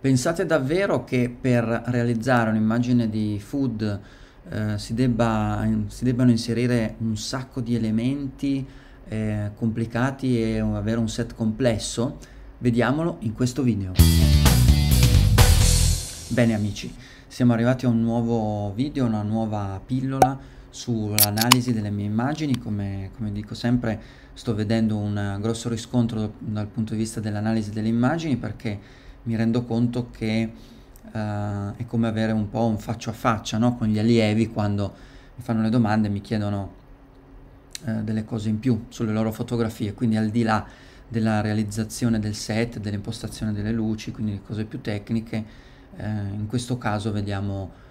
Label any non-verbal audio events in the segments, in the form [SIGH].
Pensate davvero che per realizzare un'immagine di food eh, si, debba, si, debbano inserire un sacco di elementi eh, complicati e avere un set complesso? Vediamolo in questo video. Bene amici, siamo arrivati a un nuovo video, una nuova pillola sull'analisi delle mie immagini, come, come, dico sempre sto vedendo un grosso riscontro dal punto di vista dell'analisi delle immagini perché mi rendo conto che uh, è come avere un po' un faccia a faccia no? con gli allievi quando mi fanno le domande e mi chiedono uh, delle cose in più sulle loro fotografie, quindi al di là della realizzazione del set, dell'impostazione delle luci, quindi le cose più tecniche, uh, in questo caso vediamo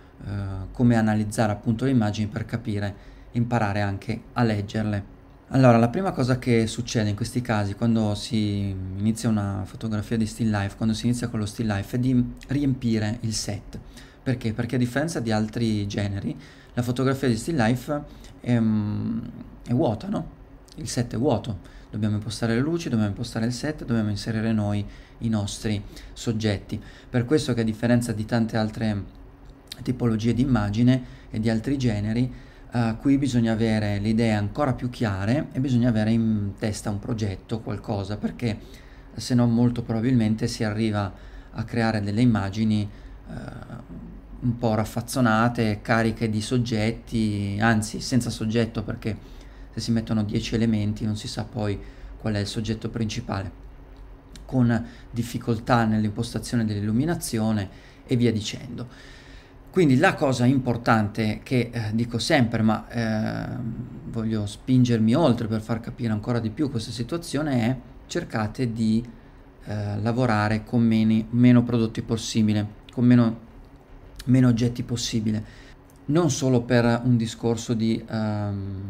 come analizzare appunto le immagini per capire, imparare anche a leggerle allora, la prima cosa che succede in questi casi quando si inizia una fotografia di still life, quando si inizia con lo still life, è di riempire il set. Perché? Perché a differenza di altri generi, la fotografia di still life è, ehm, è vuota, no? Il set è vuoto. Dobbiamo impostare le luci, dobbiamo impostare il set, dobbiamo inserire noi i nostri soggetti. Per questo che a differenza di tante altre tipologie di immagine e di altri generi, eh, qui bisogna avere le idee ancora più chiare e bisogna avere in testa un progetto, qualcosa, perché eh, se no molto probabilmente si arriva a creare delle immagini uh, un po' raffazzonate, cariche di soggetti, anzi senza soggetto perché se si mettono 10 elementi non si sa poi qual è il soggetto principale, con difficoltà nell'impostazione dell'illuminazione e via dicendo. Quindi la cosa importante che eh, dico sempre, ma eh, voglio spingermi oltre per far capire ancora di più questa situazione, è cercate di eh, lavorare con meni, meno prodotti possibile, con meno, meno, oggetti possibile. Non solo per un discorso di ehm,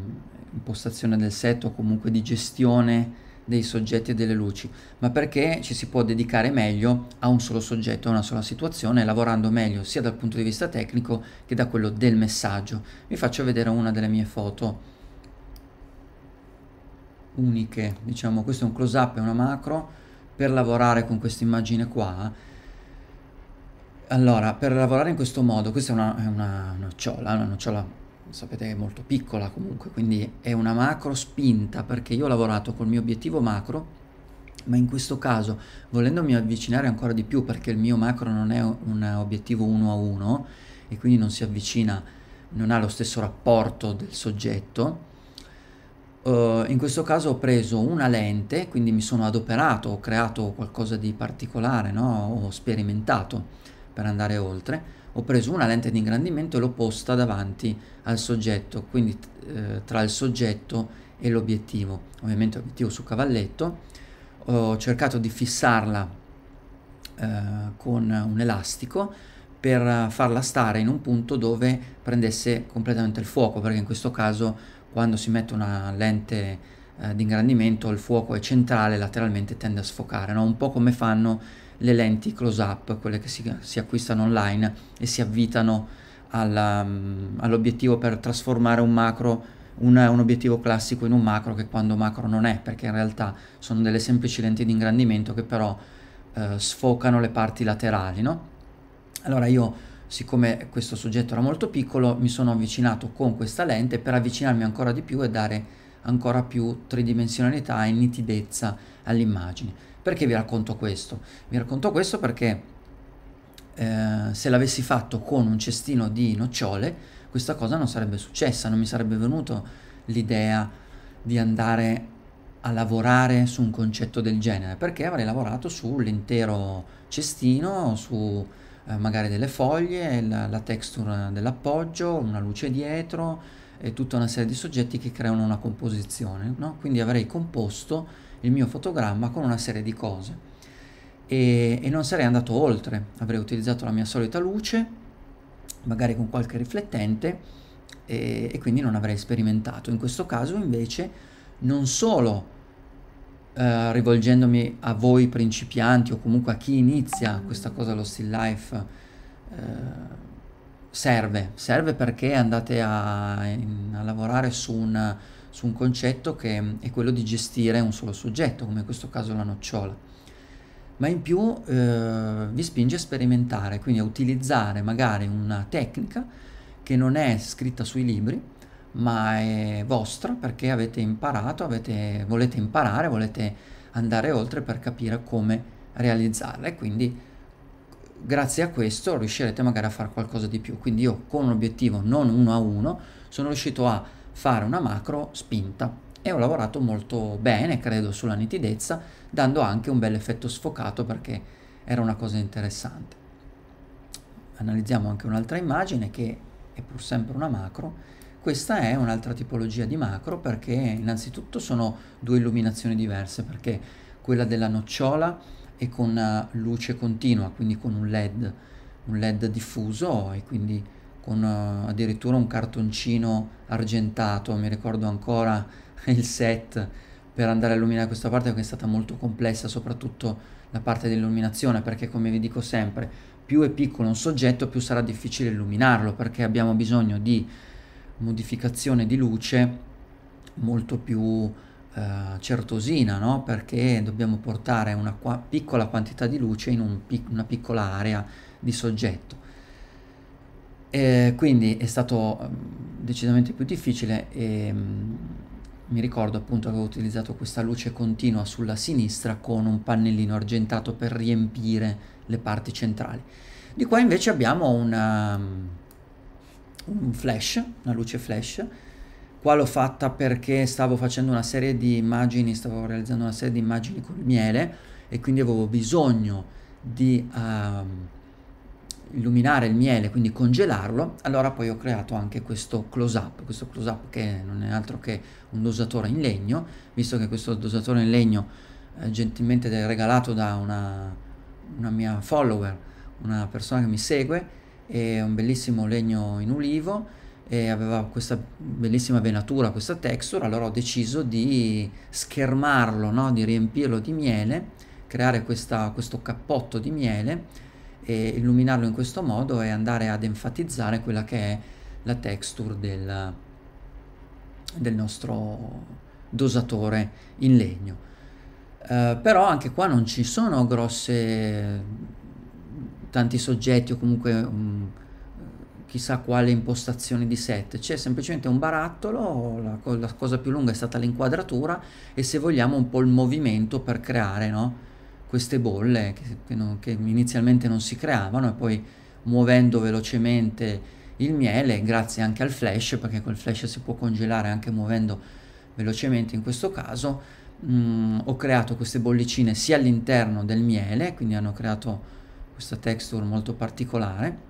impostazione del set o comunque di gestione dei soggetti e delle luci, ma perché ci si può dedicare meglio a un solo soggetto, a una sola situazione, lavorando meglio sia dal punto di vista tecnico che da quello del messaggio. Vi faccio vedere una delle mie foto uniche, diciamo, questo è un close up e una macro per lavorare con questa immagine qua. Allora, per lavorare in questo modo, questa è una, una nocciola, una nocciola sapete è molto piccola comunque, quindi è una macro spinta perché io ho lavorato col mio obiettivo macro, ma in questo caso volendomi avvicinare ancora di più perché il mio macro non è un obiettivo uno a uno e quindi non si avvicina, non ha lo stesso rapporto del soggetto, Uh, in questo caso ho preso una lente, quindi mi sono adoperato, ho creato qualcosa di particolare, no? ho sperimentato per andare oltre ho preso una lente di ingrandimento e l'ho posta davanti al soggetto, quindi eh, tra il soggetto e l'obiettivo, ovviamente obiettivo su cavalletto, ho cercato di fissarla eh, con un elastico per farla stare in un punto dove prendesse completamente il fuoco, perché in questo caso quando si mette una lente eh, di ingrandimento il fuoco è centrale, lateralmente tende a sfocare, no? un po' come fanno le lenti close up, quelle che si, si acquistano online e si avvitano alla, mm, all'obiettivo per trasformare un macro, un, un obiettivo classico in un macro che quando macro non è, perché in realtà sono delle semplici lenti di ingrandimento che però eh, sfocano le parti laterali, no? Allora io siccome questo soggetto era molto piccolo mi sono avvicinato con questa lente per avvicinarmi ancora di più e dare ancora più tridimensionalità e nitidezza all'immagine perché vi racconto questo? Vi racconto questo perché eh, se l'avessi fatto con un cestino di nocciole, questa cosa non sarebbe successa, non mi sarebbe venuto l'idea di andare a lavorare su un concetto del genere, perché avrei lavorato sull'intero cestino, su eh, magari delle foglie, la, la texture dell'appoggio, una luce dietro e tutta una serie di soggetti che creano una composizione, no? quindi avrei composto il mio fotogramma con una serie di cose e, e non sarei andato oltre, avrei utilizzato la mia solita luce, magari con qualche riflettente e, e quindi non avrei sperimentato. In questo caso invece non solo eh, rivolgendomi a voi principianti o comunque a chi inizia questa cosa lo still life eh, serve, serve perché andate a, in, a lavorare su un su un concetto che è quello di gestire un solo soggetto, come in questo caso la nocciola. Ma in più eh, vi spinge a sperimentare, quindi a utilizzare magari una tecnica che non è scritta sui libri, ma è vostra perché avete imparato, avete, volete imparare, volete andare oltre per capire come realizzarla e quindi grazie a questo riuscirete magari a fare qualcosa di più. Quindi io con un obiettivo non uno a uno sono riuscito a fare una macro spinta e ho lavorato molto bene, credo, sulla nitidezza, dando anche un bel effetto sfocato perché era una cosa interessante. Analizziamo anche un'altra immagine che è pur sempre una macro. Questa è un'altra tipologia di macro perché innanzitutto sono due illuminazioni diverse, perché quella della nocciola è con eh, luce continua, quindi con un LED, un LED diffuso e quindi con uh, eh, addirittura un cartoncino argentato, mi ricordo ancora [LAUGHS] il set per andare a illuminare questa parte che è stata molto complessa, soprattutto la parte dell'illuminazione, perché come vi dico sempre, più è piccolo un soggetto, più sarà difficile illuminarlo, perché abbiamo bisogno di modificazione di luce molto più eh, certosina, no? perché dobbiamo portare una qua piccola quantità di luce in un pic una piccola area di soggetto. E quindi è stato mm, decisamente più difficile e mm, mi ricordo appunto che avevo utilizzato questa luce continua sulla sinistra con un pannellino argentato per riempire le parti centrali. Di qua invece abbiamo una, mm, un flash, una luce flash. Qua l'ho fatta perché stavo facendo una serie di immagini, stavo realizzando una serie di immagini con il miele e quindi avevo bisogno di... Uh, illuminare il miele, quindi congelarlo, allora poi ho creato anche questo close up, questo close up che non è altro che un dosatore in legno, visto che questo dosatore in legno eh, gentilmente regalato da una, una, mia follower, una persona che mi segue, è un bellissimo legno in ulivo e aveva questa bellissima venatura, questa texture, allora ho deciso di schermarlo, no? di riempirlo di miele, creare questa, questo cappotto di miele e illuminarlo in questo modo e andare ad enfatizzare quella che è la texture del, del nostro dosatore in legno. Uh, però anche qua non ci sono grosse tanti soggetti o comunque um, chissà quale impostazione di set, c'è semplicemente un barattolo, la, co- la cosa più lunga è stata l'inquadratura e se vogliamo un po' il movimento per creare, no? queste bolle che, che, non, che inizialmente non si creavano e poi muovendo velocemente il miele grazie anche al flash perché quel flash si può congelare anche muovendo velocemente in questo caso mh, mm, ho creato queste bollicine sia all'interno del miele quindi hanno creato questa texture molto particolare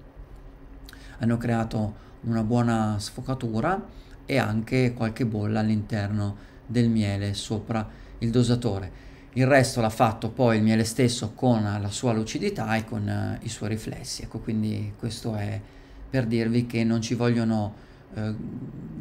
hanno creato una buona sfocatura e anche qualche bolla all'interno del miele sopra il dosatore il resto l'ha fatto poi il miele stesso con la sua lucidità e con eh, i suoi riflessi. Ecco, quindi questo è per dirvi che non ci vogliono eh,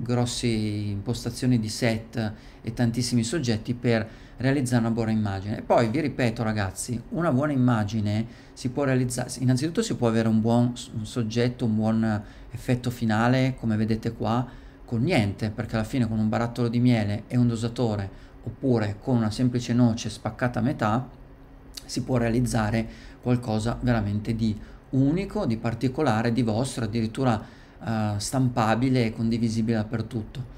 grosse impostazioni di set e tantissimi soggetti per realizzare una buona immagine. E poi vi ripeto ragazzi, una buona immagine si può realizzare, innanzitutto si può avere un buon un soggetto, un buon effetto finale come vedete qua, con niente, perché alla fine con un barattolo di miele e un dosatore oppure con una semplice noce spaccata a metà si può realizzare qualcosa veramente di unico, di particolare, di vostro, addirittura eh, stampabile e condivisibile dappertutto.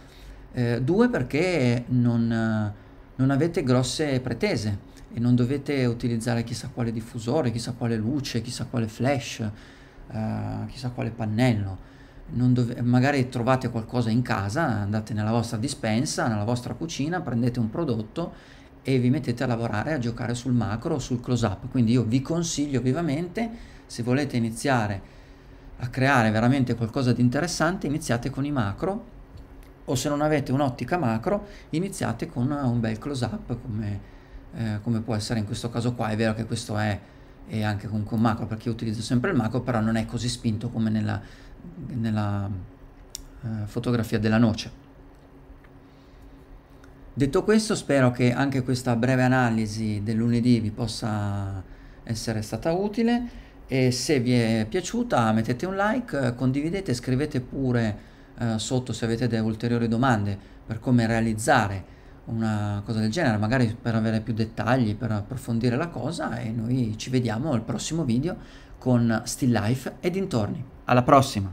Eh, due perché non, non avete grosse pretese e non dovete utilizzare chissà quale diffusore, chissà quale luce, chissà quale flash, eh, chissà quale pannello dove, magari trovate qualcosa in casa, andate nella vostra dispensa, nella vostra cucina, prendete un prodotto e vi mettete a lavorare, a giocare sul macro o sul close up. Quindi io vi consiglio vivamente, se volete iniziare a creare veramente qualcosa di interessante, iniziate con i macro o se non avete un'ottica macro, iniziate con un bel close up come, eh, come può essere in questo caso qua. È vero che questo è, è anche comunque un macro perché io utilizzo sempre il macro, però non è così spinto come nella nella eh, fotografia della noce. Detto questo spero che anche questa breve analisi del lunedì vi possa essere stata utile e se vi è piaciuta mettete un like, condividete, scrivete pure eh, sotto se avete delle ulteriori domande per come realizzare una cosa del genere, magari per avere più dettagli, per approfondire la cosa e noi ci vediamo al prossimo video con Still Life e dintorni. Alla prossima!